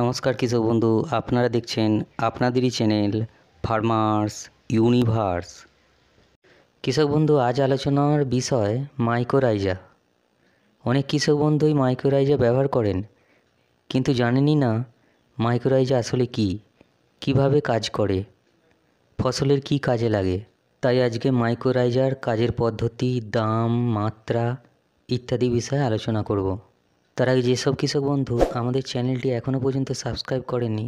নমস্কার কৃষক বন্ধু আপনারা দেখছেন আপনাদেরই চ্যানেল ফার্মার্স ইউনিভার্স কৃষক বন্ধু আজ আলোচনার বিষয় মাইকোরাইজা অনেক কৃষক বন্ধুই মাইকোরাইজা ব্যবহার করেন কিন্তু জানেনই না মাইকোরাইজা আসলে কি কিভাবে কাজ করে ফসলের কি কাজে লাগে তাই আজকে মাইকোরাইজার কাজের পদ্ধতি দাম মাত্রা ইত্যাদি বিষয়ে আলোচনা করব তার আগে যেসব কৃষক বন্ধু আমাদের চ্যানেলটি এখনও পর্যন্ত সাবস্ক্রাইব করেনি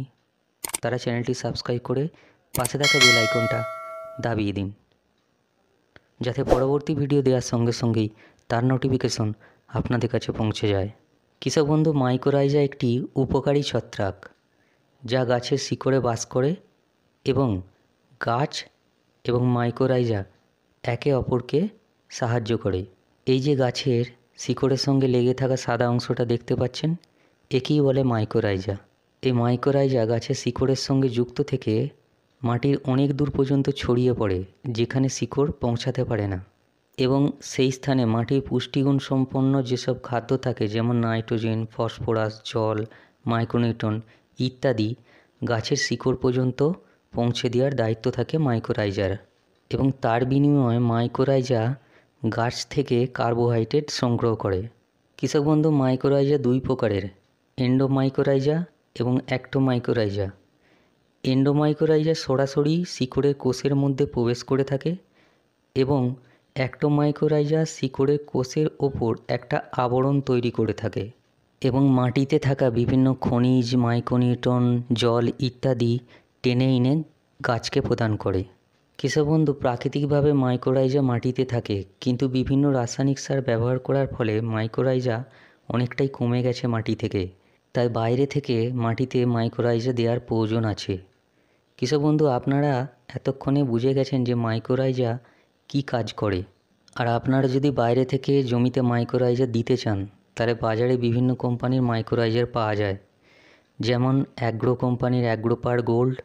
তারা চ্যানেলটি সাবস্ক্রাইব করে পাশে থাকা বেল আইকনটা দাবিয়ে দিন যাতে পরবর্তী ভিডিও দেওয়ার সঙ্গে সঙ্গেই তার নোটিফিকেশন আপনাদের কাছে পৌঁছে যায় কৃষক বন্ধু মাইকোরাইজা একটি উপকারী ছত্রাক যা গাছের শিকড়ে বাস করে এবং গাছ এবং মাইকোরাইজা একে অপরকে সাহায্য করে এই যে গাছের শিকড়ের সঙ্গে লেগে থাকা সাদা অংশটা দেখতে পাচ্ছেন একেই বলে মাইকোরাইজা এই মাইকোরাইজা গাছের শিকড়ের সঙ্গে যুক্ত থেকে মাটির অনেক দূর পর্যন্ত ছড়িয়ে পড়ে যেখানে শিকড় পৌঁছাতে পারে না এবং সেই স্থানে মাটির পুষ্টিগুণ সম্পন্ন যেসব খাদ্য থাকে যেমন নাইট্রোজেন ফসফরাস জল মাইক্রোনিউটন ইত্যাদি গাছের শিকড় পর্যন্ত পৌঁছে দেওয়ার দায়িত্ব থাকে মাইকোরাইজার এবং তার বিনিময়ে মাইকোরাইজা গাছ থেকে কার্বোহাইড্রেট সংগ্রহ করে কৃষক বন্ধু মাইক্রোরাইজা দুই প্রকারের এন্ডোমাইক্রোরাইজা এবং অ্যাক্টোমাইক্রোরাইজা এন্ডোমাইক্রোরাইজা সরাসরি শিকড়ের কোষের মধ্যে প্রবেশ করে থাকে এবং অ্যাক্টোমাইক্রোরাইজা শিকড়ের কোষের ওপর একটা আবরণ তৈরি করে থাকে এবং মাটিতে থাকা বিভিন্ন খনিজ মাইকোনিউটন জল ইত্যাদি টেনে এনে গাছকে প্রদান করে কেশবন্ধু প্রাকৃতিকভাবে মাইকোরাইজা মাটিতে থাকে কিন্তু বিভিন্ন রাসায়নিক সার ব্যবহার করার ফলে মাইকোরাইজা অনেকটাই কমে গেছে মাটি থেকে তাই বাইরে থেকে মাটিতে মাইকোরাইজা দেওয়ার প্রয়োজন আছে কৃষকবন্ধু আপনারা এতক্ষণে বুঝে গেছেন যে মাইকোরাইজা কি কাজ করে আর আপনারা যদি বাইরে থেকে জমিতে মাইকোরাইজা দিতে চান তাহলে বাজারে বিভিন্ন কোম্পানির মাইকোরাইজার পাওয়া যায় যেমন অ্যাগ্রো কোম্পানির অ্যাগ্রোপার গোল্ড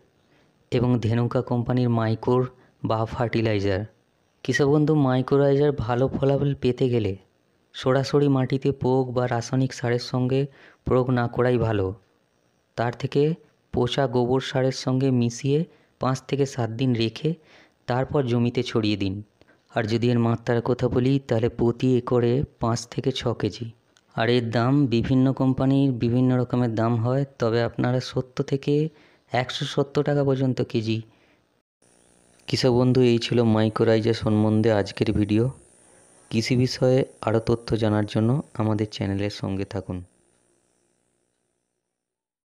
এবং ধেনুকা কোম্পানির মাইকোর বা ফার্টিলাইজার কৃষকবন্ধু মাইক্রোরাইজার ভালো ফলাফল পেতে গেলে সরাসরি মাটিতে পোক বা রাসায়নিক সারের সঙ্গে প্রয়োগ না করাই ভালো তার থেকে পচা গোবর সারের সঙ্গে মিশিয়ে পাঁচ থেকে সাত দিন রেখে তারপর জমিতে ছড়িয়ে দিন আর যদি এর মাত্রার কথা বলি তাহলে প্রতি একরে পাঁচ থেকে ছ কেজি আর এর দাম বিভিন্ন কোম্পানির বিভিন্ন রকমের দাম হয় তবে আপনারা সত্তর থেকে একশো সত্তর টাকা পর্যন্ত কেজি কৃষক বন্ধু এই ছিল মাইক্রোরাইজা সম্বন্ধে আজকের ভিডিও কৃষি বিষয়ে আরও তথ্য জানার জন্য আমাদের চ্যানেলের সঙ্গে থাকুন